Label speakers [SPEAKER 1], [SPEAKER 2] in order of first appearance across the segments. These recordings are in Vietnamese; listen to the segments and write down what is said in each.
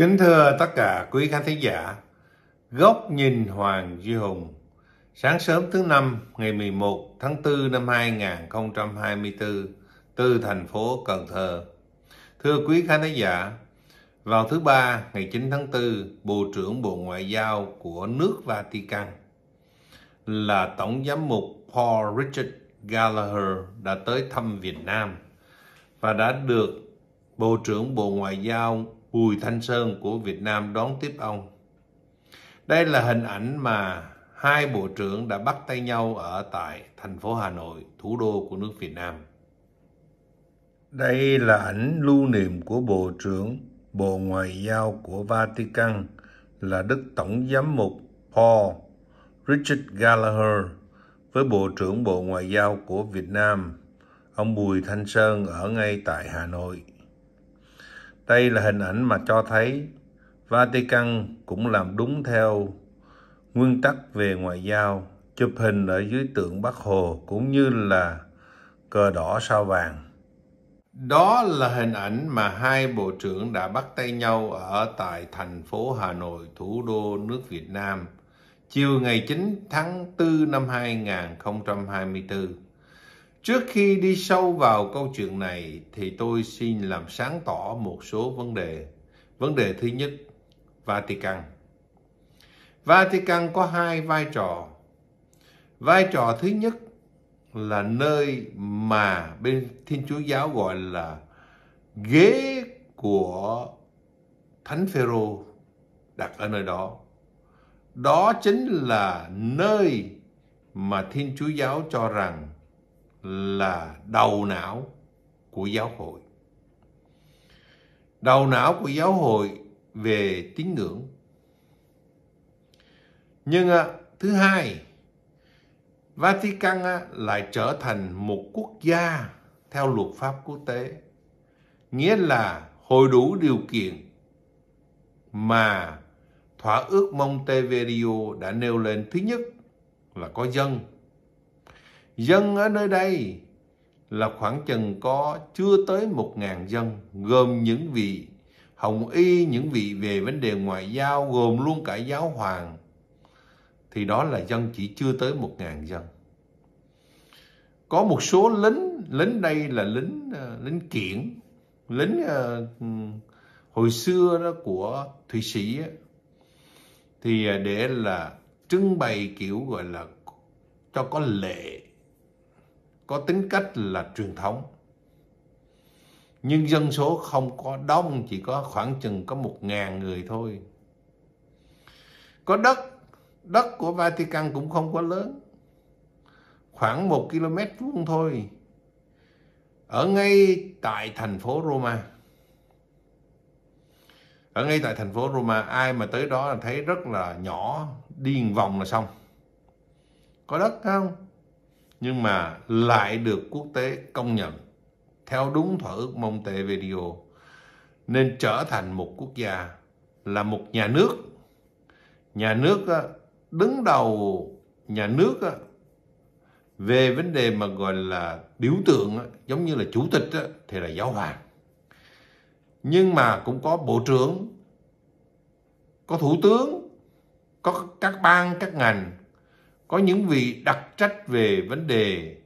[SPEAKER 1] Kính thưa tất cả quý khán thính giả, Góc nhìn Hoàng Duy Hùng Sáng sớm thứ năm ngày 11 tháng 4 năm 2024 từ thành phố Cần Thơ Thưa quý khán thính giả, vào thứ ba ngày 9 tháng 4, Bộ trưởng Bộ Ngoại giao của nước Vatican là Tổng giám mục Paul Richard Gallagher đã tới thăm Việt Nam và đã được Bộ trưởng Bộ Ngoại giao Bùi Thanh Sơn của Việt Nam đón tiếp ông. Đây là hình ảnh mà hai bộ trưởng đã bắt tay nhau ở tại thành phố Hà Nội, thủ đô của nước Việt Nam. Đây là ảnh lưu niệm của Bộ trưởng Bộ Ngoại giao của Vatican là Đức Tổng Giám mục Paul Richard Gallagher với Bộ trưởng Bộ Ngoại giao của Việt Nam, ông Bùi Thanh Sơn ở ngay tại Hà Nội. Đây là hình ảnh mà cho thấy Vatican cũng làm đúng theo nguyên tắc về ngoại giao, chụp hình ở dưới tượng Bắc Hồ cũng như là cờ đỏ sao vàng. Đó là hình ảnh mà hai bộ trưởng đã bắt tay nhau ở tại thành phố Hà Nội, thủ đô nước Việt Nam, chiều ngày 9 tháng 4 năm 2024. Trước khi đi sâu vào câu chuyện này thì tôi xin làm sáng tỏ một số vấn đề. Vấn đề thứ nhất, Vatican. Vatican có hai vai trò. Vai trò thứ nhất là nơi mà bên Thiên Chúa Giáo gọi là ghế của Thánh Phêrô đặt ở nơi đó. Đó chính là nơi mà Thiên Chúa Giáo cho rằng là đầu não của giáo hội. Đầu não của giáo hội về tín ngưỡng. Nhưng à, thứ hai, Vatican à, lại trở thành một quốc gia theo luật pháp quốc tế. Nghĩa là hội đủ điều kiện mà thỏa ước Montevideo đã nêu lên thứ nhất là có dân Dân ở nơi đây là khoảng chừng có chưa tới một ngàn dân, gồm những vị hồng y, những vị về vấn đề ngoại giao, gồm luôn cả giáo hoàng. Thì đó là dân chỉ chưa tới một ngàn dân. Có một số lính, lính đây là lính ờ, lính kiển, lính ờ, hồi xưa đó của Thụy Sĩ thì ờ, để là trưng bày kiểu gọi là cho có lệ có tính cách là truyền thống. Nhưng dân số không có đông, chỉ có khoảng chừng có một ngàn người thôi. Có đất, đất của Vatican cũng không quá lớn. Khoảng một km vuông thôi. Ở ngay tại thành phố Roma. Ở ngay tại thành phố Roma, ai mà tới đó là thấy rất là nhỏ, điền vòng là xong. Có đất không? nhưng mà lại được quốc tế công nhận theo đúng thỏa ước Montevideo nên trở thành một quốc gia là một nhà nước nhà nước đứng đầu nhà nước về vấn đề mà gọi là biểu tượng giống như là chủ tịch thì là giáo hoàng nhưng mà cũng có bộ trưởng có thủ tướng có các ban các ngành có những vị đặc trách về vấn đề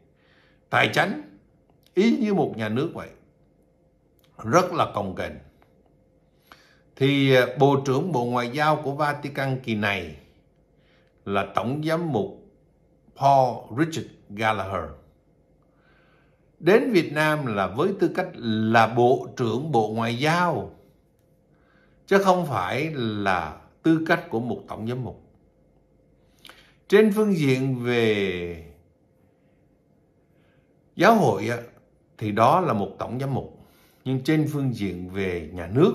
[SPEAKER 1] tài chánh ý như một nhà nước vậy rất là cồng kềnh thì à, bộ trưởng bộ ngoại giao của Vatican kỳ này là tổng giám mục Paul Richard Gallagher đến Việt Nam là với tư cách là bộ trưởng bộ ngoại giao chứ không phải là tư cách của một tổng giám mục trên phương diện về giáo hội thì đó là một tổng giám mục nhưng trên phương diện về nhà nước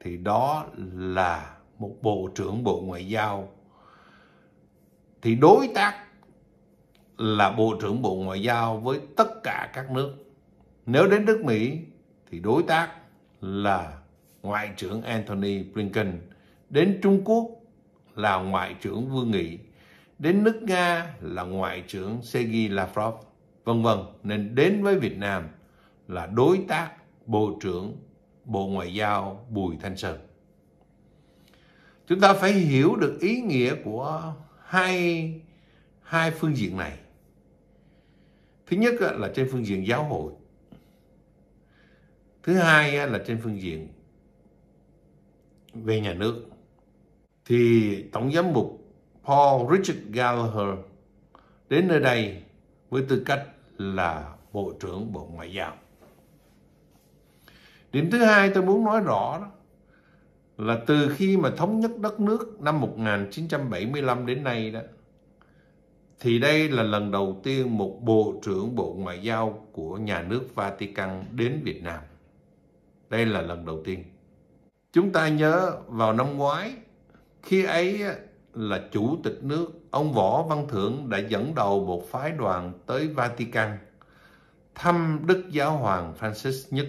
[SPEAKER 1] thì đó là một bộ trưởng bộ ngoại giao thì đối tác là bộ trưởng bộ ngoại giao với tất cả các nước nếu đến nước mỹ thì đối tác là ngoại trưởng anthony blinken đến trung quốc là ngoại trưởng vương nghị đến nước Nga là Ngoại trưởng Sergei Lavrov, vân vân. Nên đến với Việt Nam là đối tác Bộ trưởng Bộ Ngoại giao Bùi Thanh Sơn. Chúng ta phải hiểu được ý nghĩa của hai, hai phương diện này. Thứ nhất là trên phương diện giáo hội. Thứ hai là trên phương diện về nhà nước. Thì Tổng giám mục Paul Richard Gallagher đến nơi đây với tư cách là Bộ trưởng Bộ Ngoại giao. Điểm thứ hai tôi muốn nói rõ đó là từ khi mà thống nhất đất nước năm 1975 đến nay đó thì đây là lần đầu tiên một bộ trưởng bộ ngoại giao của nhà nước Vatican đến Việt Nam. Đây là lần đầu tiên. Chúng ta nhớ vào năm ngoái khi ấy là chủ tịch nước, ông Võ Văn Thưởng đã dẫn đầu một phái đoàn tới Vatican thăm Đức Giáo Hoàng Francis nhất.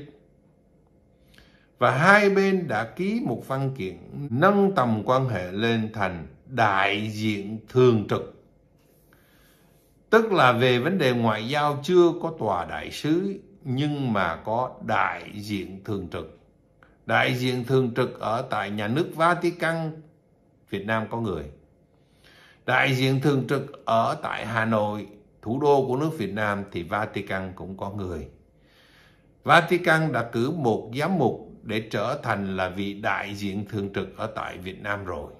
[SPEAKER 1] Và hai bên đã ký một văn kiện nâng tầm quan hệ lên thành đại diện thường trực. Tức là về vấn đề ngoại giao chưa có tòa đại sứ nhưng mà có đại diện thường trực. Đại diện thường trực ở tại nhà nước Vatican Việt Nam có người. Đại diện thường trực ở tại Hà Nội, thủ đô của nước Việt Nam thì Vatican cũng có người. Vatican đã cử một giám mục để trở thành là vị đại diện thường trực ở tại Việt Nam rồi.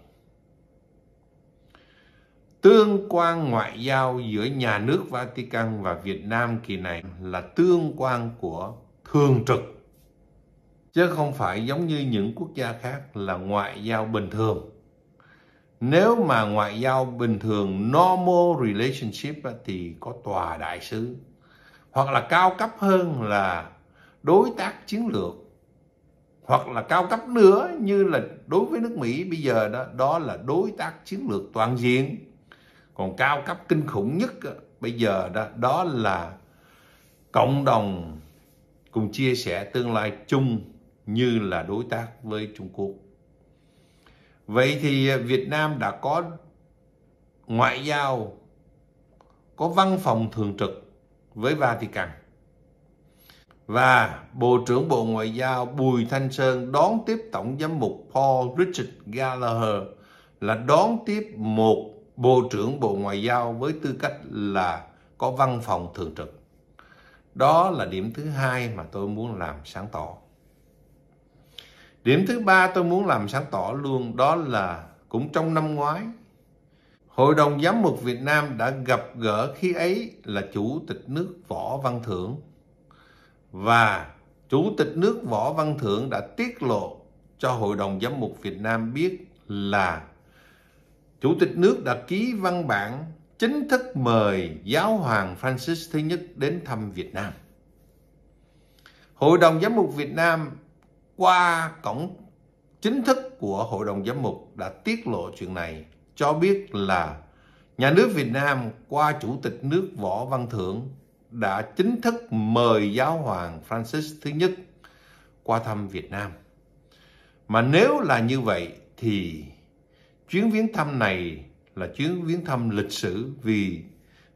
[SPEAKER 1] Tương quan ngoại giao giữa nhà nước Vatican và Việt Nam kỳ này là tương quan của thường trực. Chứ không phải giống như những quốc gia khác là ngoại giao bình thường nếu mà ngoại giao bình thường normal relationship thì có tòa đại sứ hoặc là cao cấp hơn là đối tác chiến lược hoặc là cao cấp nữa như là đối với nước Mỹ bây giờ đó đó là đối tác chiến lược toàn diện còn cao cấp kinh khủng nhất bây giờ đó đó là cộng đồng cùng chia sẻ tương lai chung như là đối tác với Trung Quốc Vậy thì Việt Nam đã có ngoại giao, có văn phòng thường trực với Vatican. Và Bộ trưởng Bộ Ngoại giao Bùi Thanh Sơn đón tiếp Tổng giám mục Paul Richard Gallagher là đón tiếp một Bộ trưởng Bộ Ngoại giao với tư cách là có văn phòng thường trực. Đó là điểm thứ hai mà tôi muốn làm sáng tỏ. Điểm thứ ba tôi muốn làm sáng tỏ luôn đó là cũng trong năm ngoái, Hội đồng Giám mục Việt Nam đã gặp gỡ khi ấy là Chủ tịch nước Võ Văn Thưởng và Chủ tịch nước Võ Văn Thưởng đã tiết lộ cho Hội đồng Giám mục Việt Nam biết là Chủ tịch nước đã ký văn bản chính thức mời Giáo hoàng Francis thứ nhất đến thăm Việt Nam. Hội đồng Giám mục Việt Nam qua cổng chính thức của Hội đồng Giám mục đã tiết lộ chuyện này, cho biết là nhà nước Việt Nam qua Chủ tịch nước Võ Văn Thưởng đã chính thức mời Giáo hoàng Francis thứ nhất qua thăm Việt Nam. Mà nếu là như vậy thì chuyến viếng thăm này là chuyến viếng thăm lịch sử vì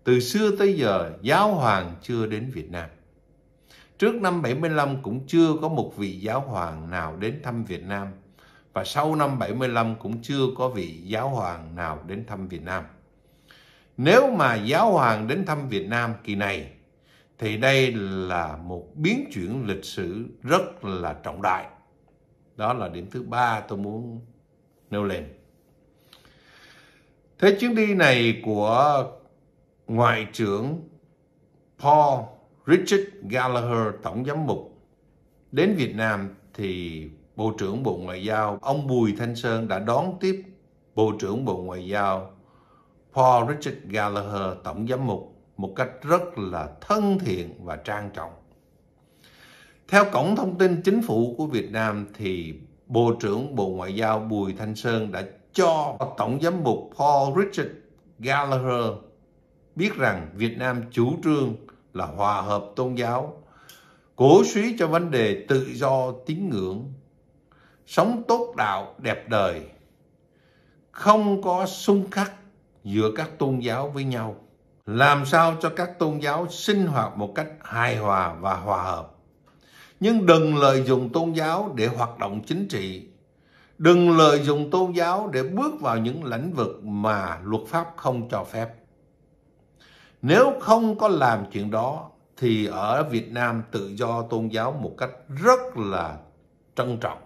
[SPEAKER 1] từ xưa tới giờ giáo hoàng chưa đến Việt Nam. Trước năm 75 cũng chưa có một vị giáo hoàng nào đến thăm Việt Nam và sau năm 75 cũng chưa có vị giáo hoàng nào đến thăm Việt Nam. Nếu mà giáo hoàng đến thăm Việt Nam kỳ này thì đây là một biến chuyển lịch sử rất là trọng đại. Đó là điểm thứ ba tôi muốn nêu lên. Thế chuyến đi này của Ngoại trưởng Paul Richard Gallagher, tổng giám mục. Đến Việt Nam thì Bộ trưởng Bộ Ngoại giao ông Bùi Thanh Sơn đã đón tiếp Bộ trưởng Bộ Ngoại giao Paul Richard Gallagher, tổng giám mục, một cách rất là thân thiện và trang trọng. Theo Cổng Thông tin Chính phủ của Việt Nam thì Bộ trưởng Bộ Ngoại giao Bùi Thanh Sơn đã cho Tổng giám mục Paul Richard Gallagher biết rằng Việt Nam chủ trương là hòa hợp tôn giáo, cổ suý cho vấn đề tự do tín ngưỡng, sống tốt đạo đẹp đời, không có xung khắc giữa các tôn giáo với nhau. Làm sao cho các tôn giáo sinh hoạt một cách hài hòa và hòa hợp. Nhưng đừng lợi dụng tôn giáo để hoạt động chính trị. Đừng lợi dụng tôn giáo để bước vào những lĩnh vực mà luật pháp không cho phép. Nếu không có làm chuyện đó thì ở Việt Nam tự do tôn giáo một cách rất là trân trọng.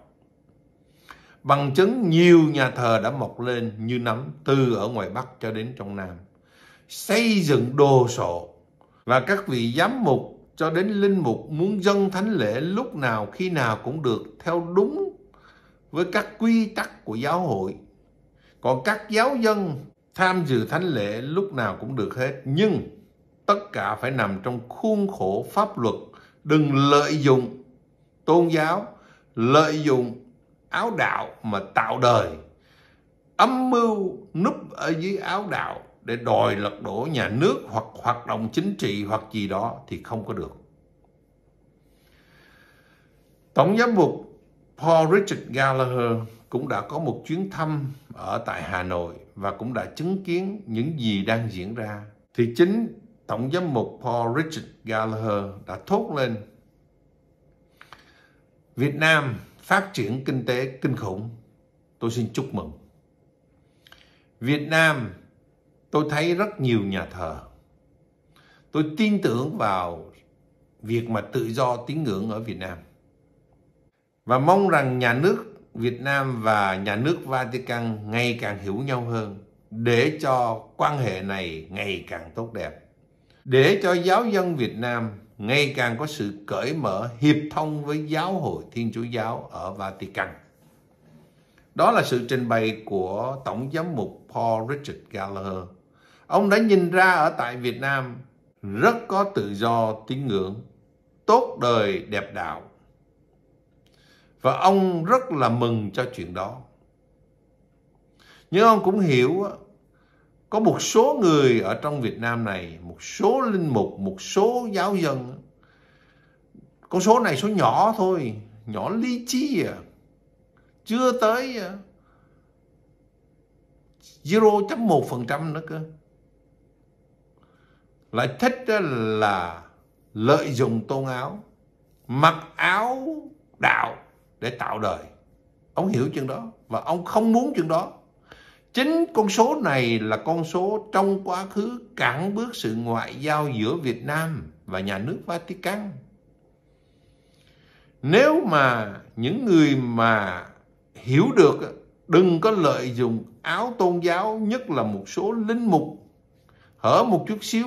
[SPEAKER 1] Bằng chứng nhiều nhà thờ đã mọc lên như nấm từ ở ngoài Bắc cho đến trong Nam. Xây dựng đồ sộ và các vị giám mục cho đến linh mục muốn dân thánh lễ lúc nào khi nào cũng được theo đúng với các quy tắc của giáo hội. Còn các giáo dân tham dự thánh lễ lúc nào cũng được hết nhưng tất cả phải nằm trong khuôn khổ pháp luật đừng lợi dụng tôn giáo lợi dụng áo đạo mà tạo đời âm mưu núp ở dưới áo đạo để đòi lật đổ nhà nước hoặc hoạt động chính trị hoặc gì đó thì không có được tổng giám mục Paul Richard Gallagher cũng đã có một chuyến thăm ở tại Hà Nội và cũng đã chứng kiến những gì đang diễn ra, thì chính Tổng giám mục Paul Richard Gallagher đã thốt lên Việt Nam phát triển kinh tế kinh khủng. Tôi xin chúc mừng. Việt Nam tôi thấy rất nhiều nhà thờ. Tôi tin tưởng vào việc mà tự do tín ngưỡng ở Việt Nam. Và mong rằng nhà nước Việt Nam và nhà nước Vatican ngày càng hiểu nhau hơn để cho quan hệ này ngày càng tốt đẹp. Để cho giáo dân Việt Nam ngày càng có sự cởi mở hiệp thông với giáo hội Thiên Chúa Giáo ở Vatican. Đó là sự trình bày của Tổng giám mục Paul Richard Gallagher. Ông đã nhìn ra ở tại Việt Nam rất có tự do tín ngưỡng, tốt đời đẹp đạo và ông rất là mừng cho chuyện đó. Nhưng ông cũng hiểu có một số người ở trong Việt Nam này, một số linh mục, một số giáo dân. Con số này số nhỏ thôi, nhỏ lý trí à. Chưa tới 0.1% nữa cơ. Lại thích là lợi dụng tôn áo, mặc áo đạo để tạo đời ông hiểu chuyện đó và ông không muốn chuyện đó chính con số này là con số trong quá khứ cản bước sự ngoại giao giữa Việt Nam và nhà nước Vatican nếu mà những người mà hiểu được đừng có lợi dụng áo tôn giáo nhất là một số linh mục hở một chút xíu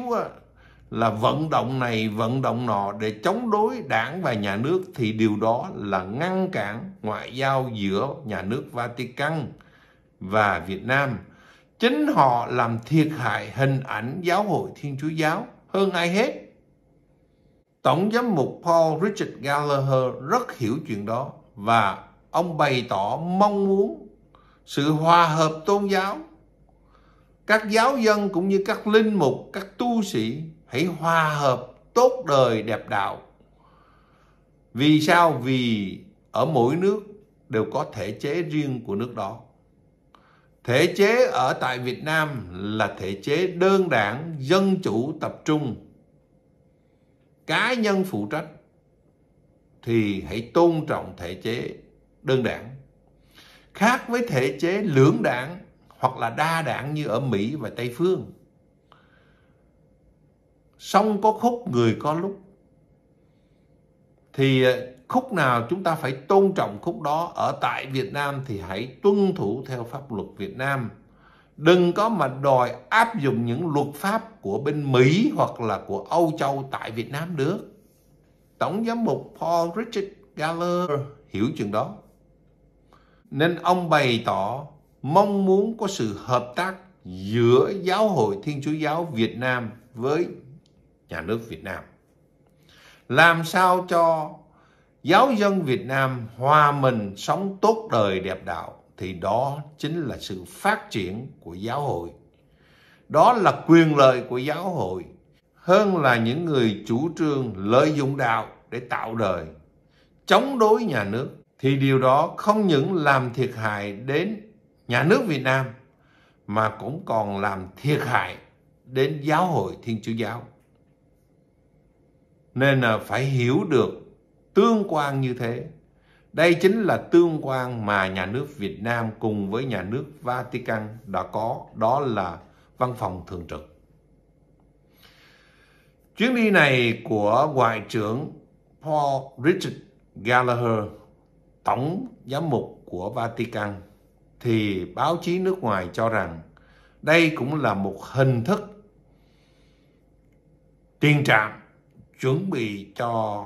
[SPEAKER 1] là vận động này vận động nọ để chống đối đảng và nhà nước thì điều đó là ngăn cản ngoại giao giữa nhà nước Vatican và Việt Nam. Chính họ làm thiệt hại hình ảnh giáo hội Thiên Chúa Giáo hơn ai hết. Tổng giám mục Paul Richard Gallagher rất hiểu chuyện đó và ông bày tỏ mong muốn sự hòa hợp tôn giáo các giáo dân cũng như các linh mục, các tu sĩ hãy hòa hợp tốt đời đẹp đạo vì sao vì ở mỗi nước đều có thể chế riêng của nước đó thể chế ở tại việt nam là thể chế đơn đảng dân chủ tập trung cá nhân phụ trách thì hãy tôn trọng thể chế đơn đảng khác với thể chế lưỡng đảng hoặc là đa đảng như ở mỹ và tây phương sông có khúc người có lúc thì ờ, khúc nào chúng ta phải tôn trọng khúc đó ở tại Việt Nam thì hãy tuân thủ theo pháp luật Việt Nam đừng có mà đòi áp dụng những luật pháp của bên Mỹ hoặc là của Âu Châu tại Việt Nam được Tổng giám mục Paul Richard Galler hiểu chuyện đó nên ông bày tỏ mong muốn có sự hợp tác giữa Giáo hội Thiên Chúa Giáo Việt Nam với nhà nước Việt Nam. Làm sao cho giáo dân Việt Nam hòa mình sống tốt đời đẹp đạo thì đó chính là sự phát triển của giáo hội. Đó là quyền lợi của giáo hội hơn là những người chủ trương lợi dụng đạo để tạo đời, chống đối nhà nước thì điều đó không những làm thiệt hại đến nhà nước Việt Nam mà cũng còn làm thiệt hại đến giáo hội Thiên Chúa Giáo nên là phải hiểu được tương quan như thế đây chính là tương quan mà nhà nước Việt Nam cùng với nhà nước Vatican đã có đó là văn phòng thường trực chuyến đi này của ngoại trưởng Paul Richard Gallagher tổng giám mục của Vatican thì báo chí nước ngoài cho rằng đây cũng là một hình thức tiền trạng chuẩn bị cho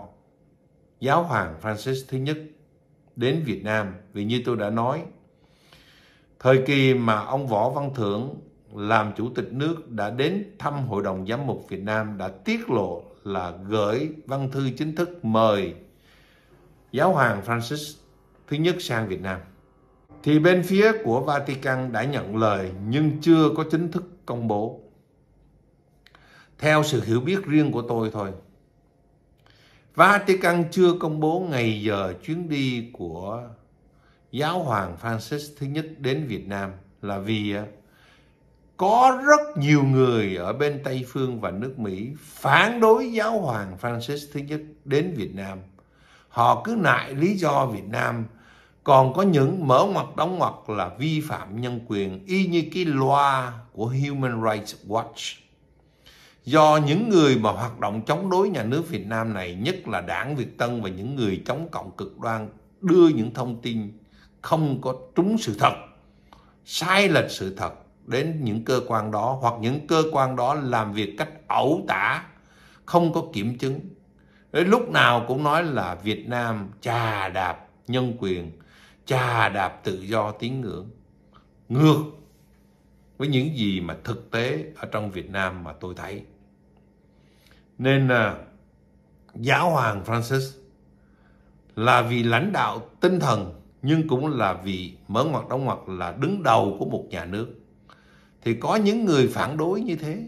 [SPEAKER 1] giáo hoàng Francis thứ nhất đến Việt Nam vì như tôi đã nói thời kỳ mà ông Võ Văn Thưởng làm chủ tịch nước đã đến thăm Hội đồng Giám mục Việt Nam đã tiết lộ là gửi văn thư chính thức mời giáo hoàng Francis thứ nhất sang Việt Nam. Thì bên phía của Vatican đã nhận lời nhưng chưa có chính thức công bố. Theo sự hiểu biết riêng của tôi thôi, Vatican chưa công bố ngày giờ chuyến đi của Giáo hoàng Francis thứ nhất đến Việt Nam là vì à, có rất nhiều người ở bên Tây Phương và nước Mỹ phản đối Giáo hoàng Francis thứ nhất đến Việt Nam. Họ cứ nại lý do Việt Nam còn có những mở ngoặc đóng ngoặc là vi phạm nhân quyền y như cái loa của Human Rights Watch do những người mà hoạt động chống đối nhà nước Việt Nam này, nhất là đảng Việt Tân và những người chống cộng cực đoan đưa những thông tin không có trúng sự thật, sai lệch sự thật đến những cơ quan đó hoặc những cơ quan đó làm việc cách ẩu tả, không có kiểm chứng. Đến lúc nào cũng nói là Việt Nam trà đạp nhân quyền, trà đạp tự do tín ngưỡng. Ngược với những gì mà thực tế ở trong Việt Nam mà tôi thấy nên là giáo hoàng Francis là vì lãnh đạo tinh thần nhưng cũng là vì mở ngoặt đóng ngoặt là đứng đầu của một nhà nước thì có những người phản đối như thế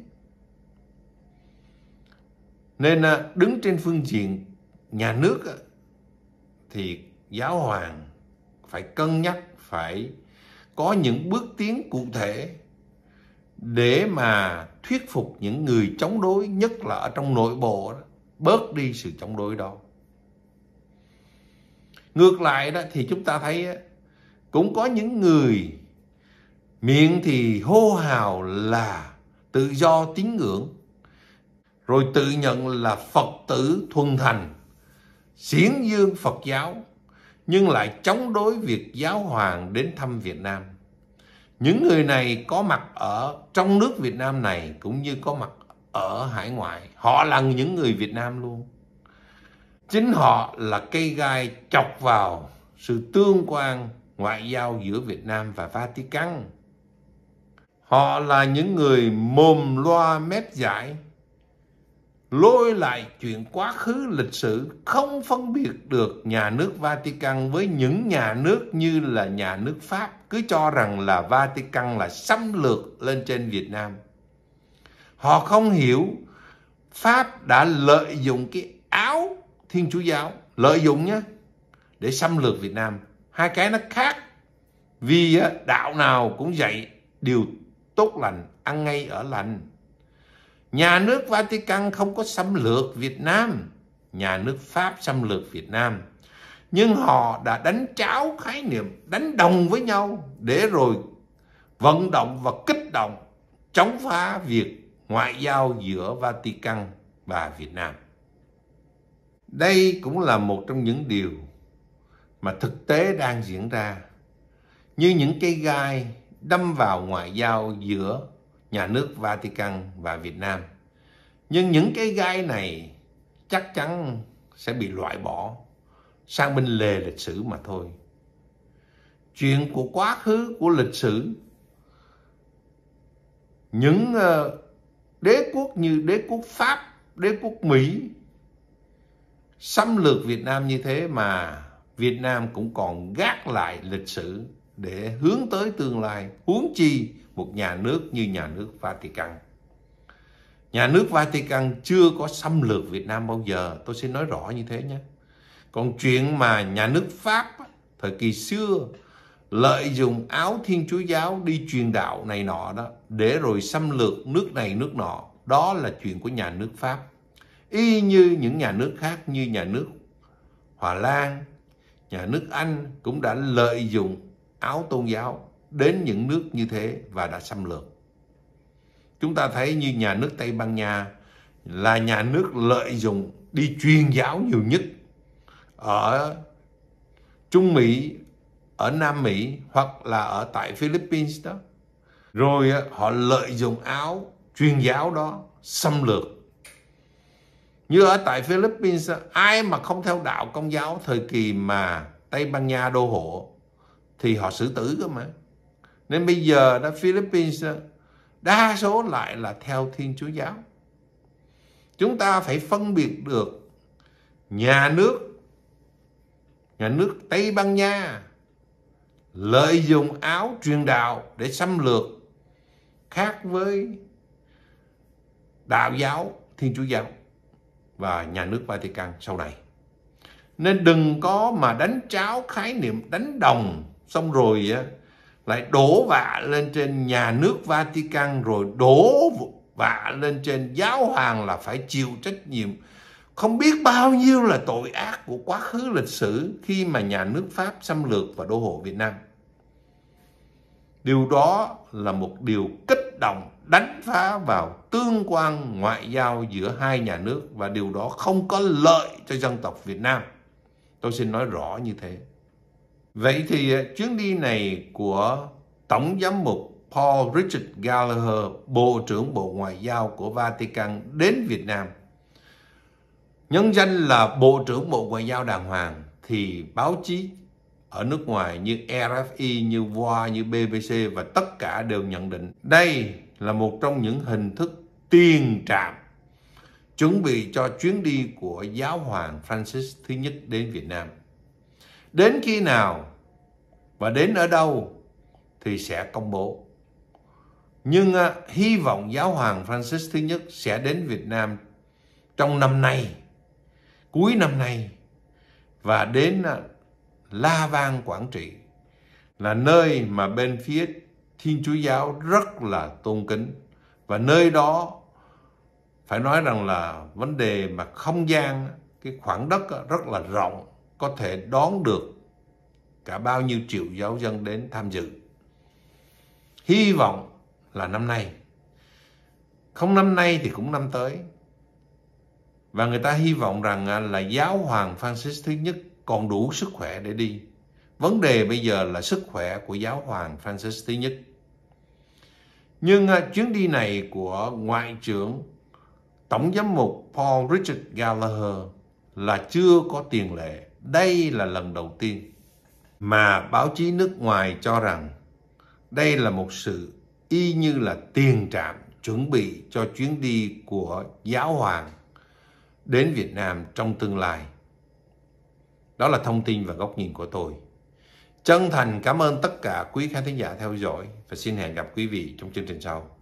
[SPEAKER 1] nên à, đứng trên phương diện nhà nước thì giáo hoàng phải cân nhắc phải có những bước tiến cụ thể để mà thuyết phục những người chống đối nhất là ở trong nội bộ đó, bớt đi sự chống đối đó ngược lại đó thì chúng ta thấy cũng có những người miệng thì hô hào là tự do tín ngưỡng rồi tự nhận là phật tử thuần thành xiển dương phật giáo nhưng lại chống đối việc giáo hoàng đến thăm việt nam những người này có mặt ở trong nước Việt Nam này cũng như có mặt ở hải ngoại họ là những người Việt Nam luôn chính họ là cây gai chọc vào sự tương quan ngoại giao giữa Việt Nam và Vatican họ là những người mồm loa mép giải lôi lại chuyện quá khứ lịch sử không phân biệt được nhà nước Vatican với những nhà nước như là nhà nước Pháp cứ cho rằng là Vatican là xâm lược lên trên Việt Nam. Họ không hiểu Pháp đã lợi dụng cái áo Thiên Chúa Giáo, lợi dụng nhé, để xâm lược Việt Nam. Hai cái nó khác, vì à, đạo nào cũng dạy điều tốt lành, ăn ngay ở lành. Nhà nước Vatican không có xâm lược Việt Nam, nhà nước Pháp xâm lược Việt Nam. Nhưng họ đã đánh cháo khái niệm, đánh đồng với nhau để rồi vận động và kích động chống phá việc ngoại giao giữa Vatican và Việt Nam. Đây cũng là một trong những điều mà thực tế đang diễn ra như những cây gai đâm vào ngoại giao giữa nhà nước Vatican và Việt Nam. Nhưng những cái gai này chắc chắn sẽ bị loại bỏ sang bên lề lịch sử mà thôi. Chuyện của quá khứ của lịch sử những ờ, đế quốc như đế quốc Pháp, đế quốc Mỹ xâm lược Việt Nam như thế mà Việt Nam cũng còn gác lại lịch sử để hướng tới tương lai, huống chi một nhà nước như nhà nước Vatican. Nhà nước Vatican chưa có xâm lược Việt Nam bao giờ, tôi xin nói rõ như thế nhé. Còn chuyện mà nhà nước Pháp thời kỳ xưa lợi dụng áo thiên chúa giáo đi truyền đạo này nọ đó để rồi xâm lược nước này nước nọ đó là chuyện của nhà nước Pháp y như những nhà nước khác như nhà nước Hòa Lan nhà nước Anh cũng đã lợi dụng áo tôn giáo đến những nước như thế và đã xâm lược. Chúng ta thấy như nhà nước Tây Ban Nha là nhà nước lợi dụng đi truyền giáo nhiều nhất ở Trung Mỹ, ở Nam Mỹ hoặc là ở tại Philippines đó. Rồi ờ, họ lợi dụng áo truyền giáo đó xâm lược. Như ở tại Philippines, ờ, ai mà không theo đạo công giáo thời kỳ mà Tây Ban Nha đô hộ thì họ xử tử cơ mà. Nên bây giờ đó Philippines đa số lại là theo Thiên Chúa Giáo. Chúng ta phải phân biệt được nhà nước, nhà nước Tây Ban Nha lợi dụng áo truyền đạo để xâm lược khác với đạo giáo, Thiên Chúa Giáo và nhà nước Vatican sau này. Nên đừng có mà đánh cháo khái niệm đánh đồng xong rồi lại đổ vạ lên trên nhà nước Vatican rồi đổ vạ lên trên giáo hoàng là phải chịu trách nhiệm không biết bao nhiêu là tội ác của quá khứ lịch sử khi mà nhà nước Pháp xâm lược và đô hộ Việt Nam. Điều đó là một điều kích động đánh phá vào tương quan ngoại giao giữa hai nhà nước và điều đó không có lợi cho dân tộc Việt Nam. Tôi xin nói rõ như thế. Vậy thì à, chuyến đi này của Tổng Giám mục Paul Richard Gallagher, Bộ trưởng Bộ Ngoại giao của Vatican đến Việt Nam, nhân danh là Bộ trưởng Bộ Ngoại giao đàng hoàng, thì báo chí ở nước ngoài như RFI, như VOA, như BBC và tất cả đều nhận định đây là một trong những hình thức tiền trạm chuẩn bị cho chuyến đi của Giáo hoàng Francis thứ nhất đến Việt Nam. Đến khi nào và đến ở đâu thì sẽ công bố. Nhưng à, hy vọng giáo hoàng Francis thứ nhất sẽ đến Việt Nam trong năm nay, cuối năm nay và đến à, La Vang Quảng Trị là nơi mà bên phía Thiên Chúa Giáo rất là tôn kính và nơi đó phải nói rằng là vấn đề mà không gian cái khoảng đất à, rất là rộng có thể đón được cả bao nhiêu triệu giáo dân đến tham dự. Hy vọng là năm nay. Không năm nay thì cũng năm tới. Và người ta hy vọng rằng à, là giáo hoàng Francis thứ nhất còn đủ sức khỏe để đi. Vấn đề bây giờ là sức khỏe của giáo hoàng Francis thứ nhất. Nhưng à, chuyến đi này của Ngoại trưởng Tổng giám mục Paul Richard Gallagher là chưa có tiền lệ đây là lần đầu tiên mà báo chí nước ngoài cho rằng đây là một sự y như là tiền trạm chuẩn bị cho chuyến đi của giáo hoàng đến Việt Nam trong tương lai. Đó là thông tin và góc nhìn của tôi. Chân thành cảm ơn tất cả quý khán thính giả theo dõi và xin hẹn gặp quý vị trong chương trình sau.